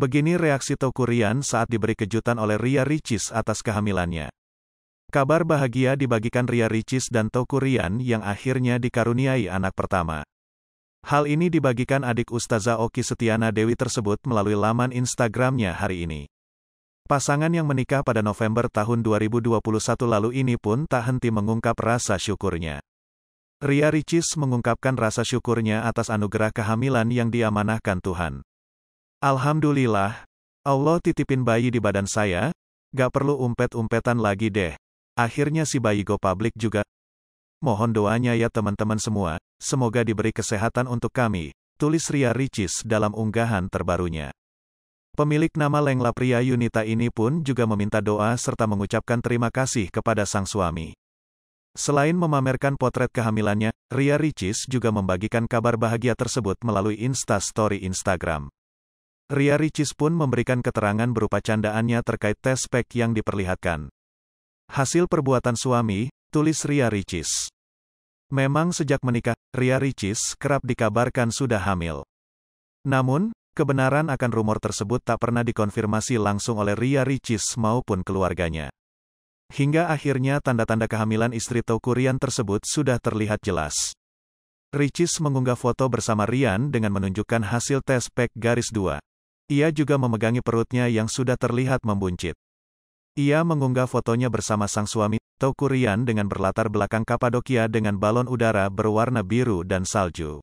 Begini reaksi Tokurian saat diberi kejutan oleh Ria Ricis atas kehamilannya. Kabar bahagia dibagikan Ria Ricis dan Tokurian yang akhirnya dikaruniai anak pertama. Hal ini dibagikan adik Ustazah Oki Setiana Dewi tersebut melalui laman Instagramnya hari ini. Pasangan yang menikah pada November tahun 2021 lalu ini pun tak henti mengungkap rasa syukurnya. Ria Ricis mengungkapkan rasa syukurnya atas anugerah kehamilan yang diamanahkan Tuhan. Alhamdulillah, Allah titipin bayi di badan saya, gak perlu umpet-umpetan lagi deh. Akhirnya si bayi go public juga. Mohon doanya ya teman-teman semua, semoga diberi kesehatan untuk kami, tulis Ria Ricis dalam unggahan terbarunya. Pemilik nama Lengla pria Yunita ini pun juga meminta doa serta mengucapkan terima kasih kepada sang suami. Selain memamerkan potret kehamilannya, Ria Ricis juga membagikan kabar bahagia tersebut melalui Insta Story Instagram. Ria Ricis pun memberikan keterangan berupa candaannya terkait tes spek yang diperlihatkan. Hasil perbuatan suami, tulis Ria Ricis. Memang sejak menikah, Ria Ricis kerap dikabarkan sudah hamil. Namun, kebenaran akan rumor tersebut tak pernah dikonfirmasi langsung oleh Ria Ricis maupun keluarganya. Hingga akhirnya tanda-tanda kehamilan istri Rian tersebut sudah terlihat jelas. Ricis mengunggah foto bersama Rian dengan menunjukkan hasil tes PEC garis 2. Ia juga memegangi perutnya yang sudah terlihat membuncit. Ia mengunggah fotonya bersama sang suami, Toku Rian dengan berlatar belakang Kapadokia dengan balon udara berwarna biru dan salju.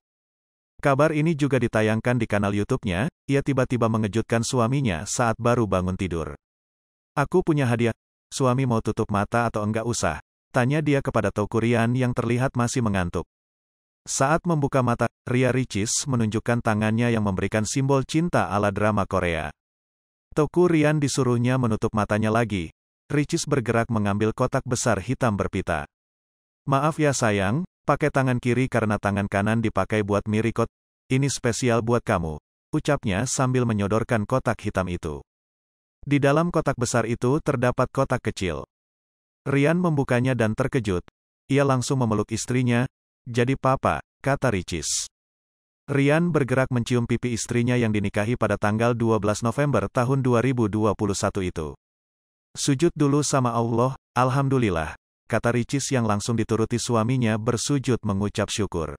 Kabar ini juga ditayangkan di kanal YouTube-nya, ia tiba-tiba mengejutkan suaminya saat baru bangun tidur. Aku punya hadiah. Suami mau tutup mata atau enggak usah? Tanya dia kepada Toku Tokurian yang terlihat masih mengantuk. Saat membuka mata, Ria Ricis menunjukkan tangannya yang memberikan simbol cinta ala drama Korea. Toku Rian disuruhnya menutup matanya lagi. Ricis bergerak mengambil kotak besar hitam berpita. Maaf ya sayang, pakai tangan kiri karena tangan kanan dipakai buat mirikot. Ini spesial buat kamu. Ucapnya sambil menyodorkan kotak hitam itu. Di dalam kotak besar itu terdapat kotak kecil. Rian membukanya dan terkejut. Ia langsung memeluk istrinya, jadi papa, kata Ricis. Rian bergerak mencium pipi istrinya yang dinikahi pada tanggal 12 November tahun 2021 itu. Sujud dulu sama Allah, Alhamdulillah, kata Ricis yang langsung dituruti suaminya bersujud mengucap syukur.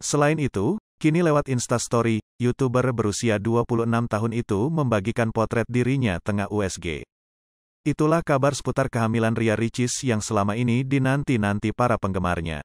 Selain itu, kini lewat Instastory, YouTuber berusia 26 tahun itu membagikan potret dirinya tengah USG. Itulah kabar seputar kehamilan Ria Ricis yang selama ini dinanti-nanti para penggemarnya.